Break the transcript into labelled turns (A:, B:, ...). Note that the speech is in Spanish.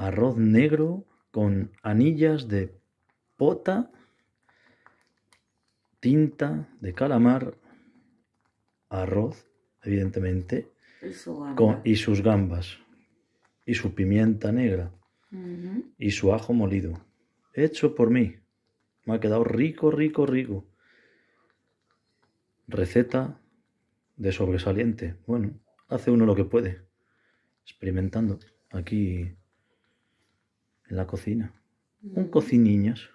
A: arroz negro con anillas de pota, tinta de calamar, arroz, evidentemente, y, sus gambas, y su pimienta negra, y su ajo molido. Hecho por mí. Me ha quedado rico, rico, rico. Receta de sobresaliente. Bueno, hace uno lo que puede. Experimentando. Aquí en la cocina. Mm. Un cociniños.